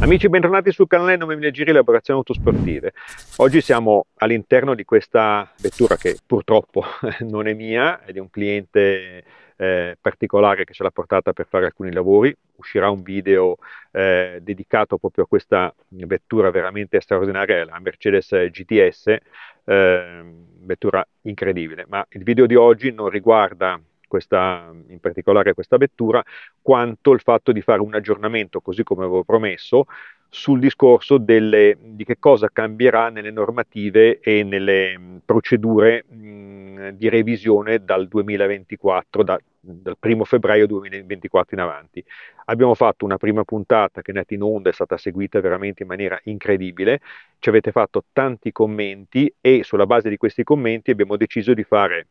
Amici, bentornati sul canale 9000 Giri Elaborazioni Autosportive. Oggi siamo all'interno di questa vettura che purtroppo non è mia, è di un cliente eh, particolare che ce l'ha portata per fare alcuni lavori. Uscirà un video eh, dedicato proprio a questa vettura veramente straordinaria, la Mercedes GTS, eh, vettura incredibile. Ma il video di oggi non riguarda questa, in particolare questa vettura, quanto il fatto di fare un aggiornamento, così come avevo promesso, sul discorso delle, di che cosa cambierà nelle normative e nelle mm, procedure mh, mm, di revisione dal 2024, da, dal 1 febbraio 2024 in avanti. Abbiamo fatto una prima puntata che è andata in onda, è stata seguita veramente in maniera incredibile, ci avete fatto tanti commenti e sulla base di questi commenti abbiamo deciso di fare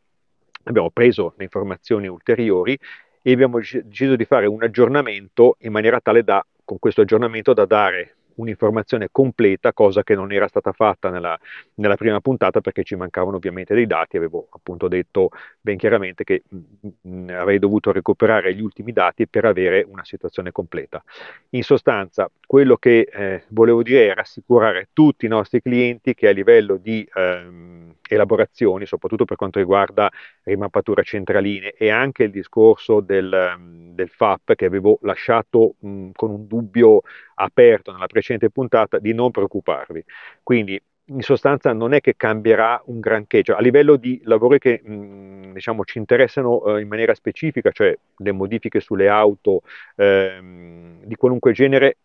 abbiamo preso le informazioni ulteriori e abbiamo deciso di fare un aggiornamento in maniera tale da, con questo aggiornamento, da dare un'informazione completa, cosa che non era stata fatta nella, nella, prima puntata perché ci mancavano ovviamente dei dati, avevo appunto detto ben chiaramente che mh, mm, mm, mm, avrei dovuto recuperare gli ultimi dati per avere una situazione completa. In sostanza, quello che eh, volevo dire è rassicurare tutti i nostri clienti che a livello di ehm, elaborazioni, soprattutto per quanto riguarda rimappatura centraline e anche il discorso del, del FAP che avevo lasciato mh, con un dubbio aperto nella precedente puntata, di non preoccuparvi. Quindi in sostanza non è che cambierà un granché, cioè, a livello di lavori che mh, mm, diciamo, ci interessano eh, in maniera specifica, cioè le modifiche sulle auto eh, di qualunque genere,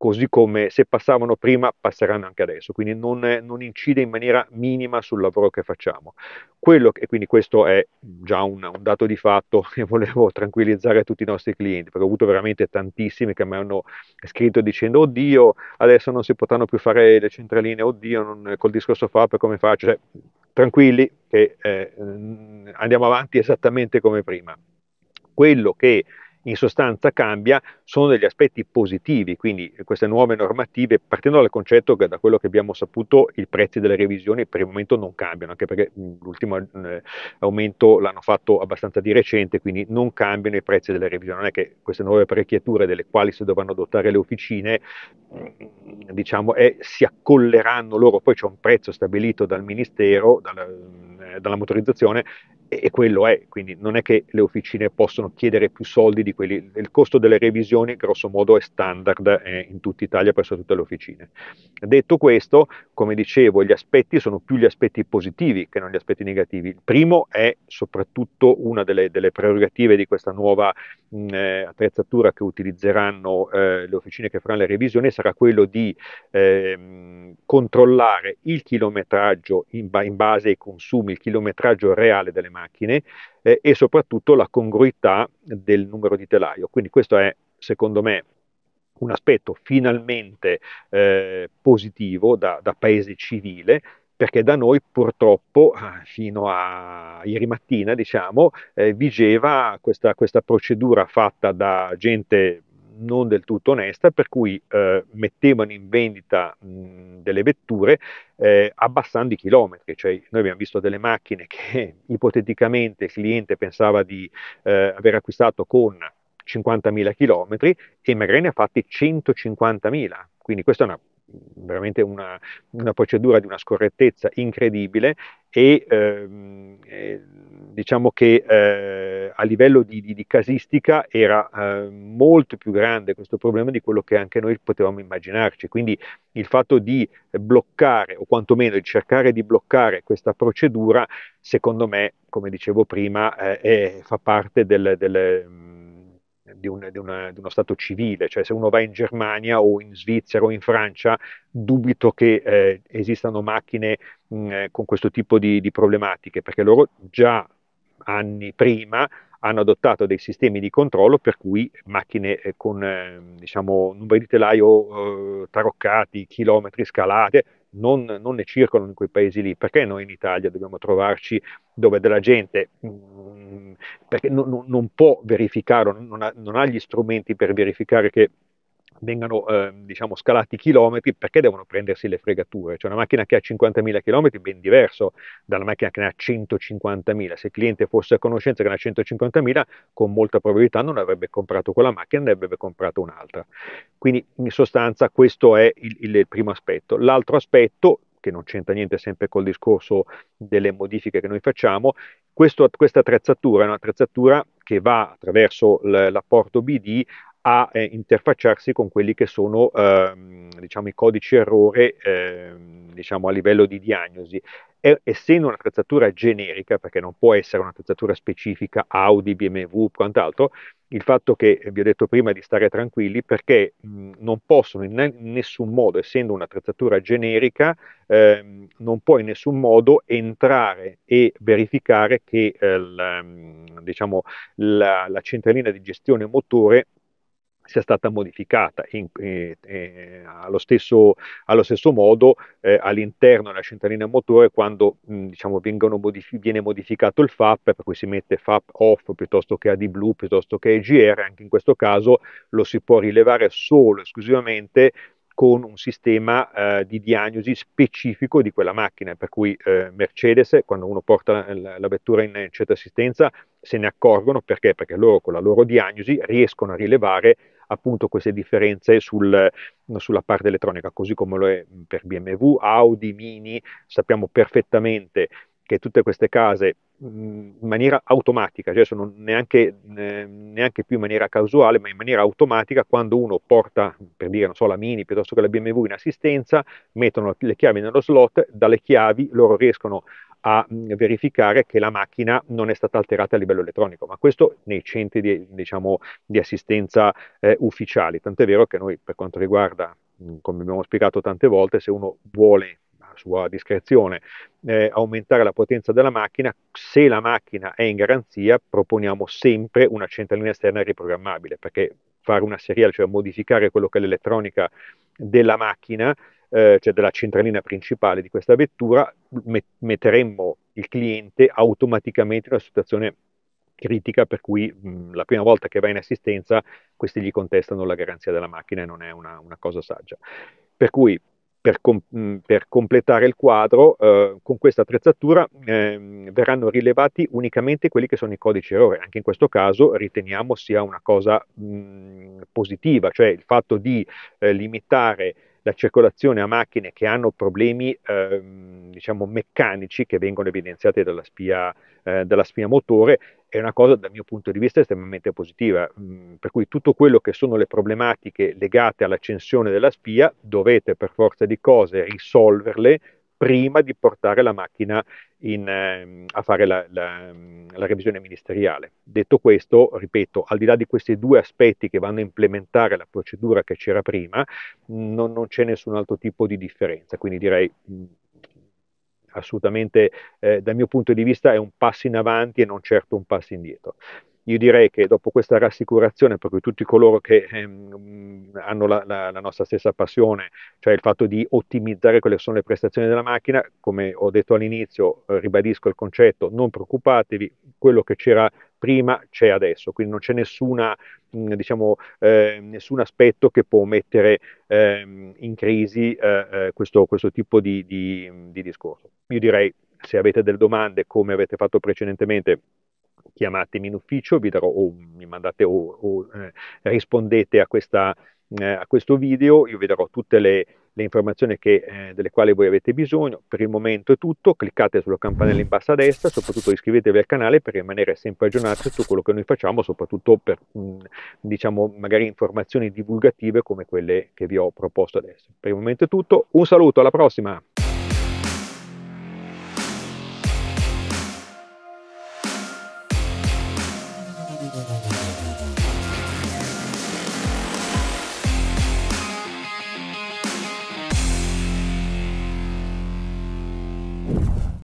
così come se passavano prima passeranno anche adesso, quindi non, non incide in maniera minima sul lavoro che facciamo. Che, quindi questo è già un, un, dato di fatto e volevo tranquillizzare tutti i nostri clienti, perché ho avuto veramente tantissimi che mi hanno scritto dicendo oddio, adesso non si potranno più fare le centraline, oddio, non, col discorso fa come faccio, cioè, tranquilli che eh, andiamo avanti esattamente come prima. Quello che in sostanza cambia sono degli aspetti positivi, quindi queste nuove normative, partendo dal concetto che da quello che abbiamo saputo i prezzi delle revisioni per il momento non cambiano, anche perché l'ultimo eh, aumento l'hanno fatto abbastanza di recente, quindi non cambiano i prezzi delle revisioni, non è che queste nuove apparecchiature delle quali si dovranno dotare le officine, diciamo, è, eh, si accolleranno loro, poi c'è un prezzo stabilito dal Ministero, dalla, eh, dalla motorizzazione e quello è, quindi non è che le officine possono chiedere più soldi di quelli, il costo delle revisioni grosso modo è standard eh, in tutta Italia presso tutte le officine. Detto questo, come dicevo, gli aspetti sono più gli aspetti positivi che non gli aspetti negativi. Il primo è soprattutto una delle, delle prerogative di questa nuova mh, mm, eh, attrezzatura che utilizzeranno eh, le officine che faranno le revisioni, sarà quello di eh, controllare il chilometraggio in, ba- in base ai consumi, il chilometraggio reale delle macchine macchine eh, e soprattutto la congruità del numero di telaio. Quindi questo è, secondo me, un aspetto finalmente eh, positivo da, da paese civile perché da noi purtroppo ah, fino a ieri mattina diciamo, eh, vigeva questa, questa, procedura fatta da gente non del tutto onesta, per cui eh, mettevano in vendita mh, delle vetture eh, abbassando i chilometri, cioè noi abbiamo visto delle macchine che ipoteticamente il cliente pensava di eh, aver acquistato con 50.000 chilometri e magari ne ha fatti 150.000, quindi questa è una veramente una, una, procedura di una scorrettezza incredibile e ehm, diciamo che eh, a livello di, di, di casistica era eh, molto più grande questo problema di quello che anche noi potevamo immaginarci. Quindi il fatto di bloccare o quantomeno di cercare di bloccare questa procedura, secondo me, come dicevo prima, eh, eh, fa parte del, del di, un, di, una, di, uno Stato civile, cioè se uno va in Germania o in Svizzera o in Francia, dubito che eh, esistano macchine mh, mm, eh, con questo tipo di, di problematiche, perché loro già anni prima hanno adottato dei sistemi di controllo per cui macchine eh, con ehm, diciamo, numeri di telaio eh, taroccati, chilometri scalate, non, non, ne circolano in quei paesi lì. Perché noi in Italia dobbiamo trovarci dove della gente mh, mm, perché non, non, non, può verificare, non ha, non ha gli strumenti per verificare che vengano eh, diciamo, scalati i chilometri perché devono prendersi le fregature. Cioè una macchina che ha 50.000 km è ben diverso dalla macchina che ne ha 150.000. Se il cliente fosse a conoscenza che ne ha 150.000, con molta probabilità non avrebbe comprato quella macchina, ne avrebbe comprato un'altra. Quindi in sostanza questo è il, il, il primo aspetto. L'altro aspetto, che non c'entra niente sempre col discorso delle modifiche che noi facciamo, questo, questa attrezzatura è un'attrezzatura che va attraverso l'apporto BD a eh, interfacciarsi con quelli che sono ehm, diciamo, i codici errore ehm, diciamo, a livello di diagnosi. E, essendo un'attrezzatura generica, perché non può essere un'attrezzatura specifica Audi, BMW, quant'altro, il fatto che eh, vi ho detto prima di stare tranquilli perché mh, non possono in, nessun modo, essendo un'attrezzatura generica, ehm, non può in nessun modo entrare e verificare che eh, la, ehm, diciamo, la, la centralina di gestione motore sia stata modificata in, eh, eh, allo, stesso, allo, stesso, modo eh, all'interno della centralina motore quando mh, mm, diciamo, modifi- viene modificato il FAP per cui si mette FAP off piuttosto che ADBLU piuttosto che EGR anche in questo caso lo si può rilevare solo esclusivamente con un sistema eh, di diagnosi specifico di quella macchina, per cui eh, Mercedes, quando uno porta la, la vettura in certa assistenza, se ne accorgono perché? Perché loro con la loro diagnosi riescono a rilevare appunto queste differenze sul, sulla parte elettronica, così come lo è per BMW, Audi, Mini, sappiamo perfettamente che tutte queste case in maniera automatica, cioè sono neanche, neanche, più in maniera casuale, ma in maniera automatica, quando uno porta, per dire, so, la Mini piuttosto che la BMW in assistenza, mettono le chiavi nello slot, dalle chiavi loro riescono a a mm, verificare che la macchina non è stata alterata a livello elettronico, ma questo nei centri di, diciamo, di assistenza eh, ufficiali. Tant'è vero che noi, per quanto riguarda, mm, come abbiamo spiegato tante volte, se uno vuole a sua discrezione eh, aumentare la potenza della macchina, se la macchina è in garanzia proponiamo sempre una centralina esterna riprogrammabile, perché fare una seriale, cioè modificare quello che è l'elettronica della macchina, eh, cioè della centralina principale di questa vettura, met- metteremmo il cliente automaticamente in una situazione critica per cui mh, la prima volta che va in assistenza questi gli contestano la garanzia della macchina e non è una, una cosa saggia. Per cui per, com- per completare il quadro, eh, con questa attrezzatura eh, verranno rilevati unicamente quelli che sono i codici errore. Anche in questo caso riteniamo sia una cosa mh, positiva, cioè il fatto di eh, limitare la circolazione a macchine che hanno problemi ehm, diciamo meccanici che vengono evidenziati dalla spia, eh, dalla spia, motore è una cosa dal mio punto di vista estremamente positiva, mm, per cui tutto quello che sono le problematiche legate all'accensione della spia dovete per forza di cose risolverle prima di portare la macchina in, eh, a fare la, la, la, revisione ministeriale. Detto questo, ripeto, al di là di questi due aspetti che vanno a implementare la procedura che c'era prima, non, non c'è nessun altro tipo di differenza, quindi direi assolutamente eh, dal mio punto di vista è un passo in avanti e non certo un passo indietro. Io direi che dopo questa rassicurazione, per cui tutti coloro che ehm, hanno la, la, la, nostra stessa passione, cioè il fatto di ottimizzare quelle che sono le prestazioni della macchina, come ho detto all'inizio, eh, ribadisco il concetto, non preoccupatevi, quello che c'era prima c'è adesso, quindi non c'è nessuna, mh, mm, diciamo, eh, nessun aspetto che può mettere eh, in crisi eh, eh, questo, questo, tipo di, di, di discorso. Io direi, se avete delle domande, come avete fatto precedentemente, chiamatemi in ufficio, vi darò o mi mandate o, o eh, rispondete a, questa, eh, a, questo video, io vi darò tutte le, le informazioni che, eh, delle quali voi avete bisogno. Per il momento è tutto, cliccate sulla campanella in basso a destra, soprattutto iscrivetevi al canale per rimanere sempre aggiornati su quello che noi facciamo, soprattutto per mh, mm, diciamo magari informazioni divulgative come quelle che vi ho proposto adesso. Per il momento è tutto, un saluto, alla prossima!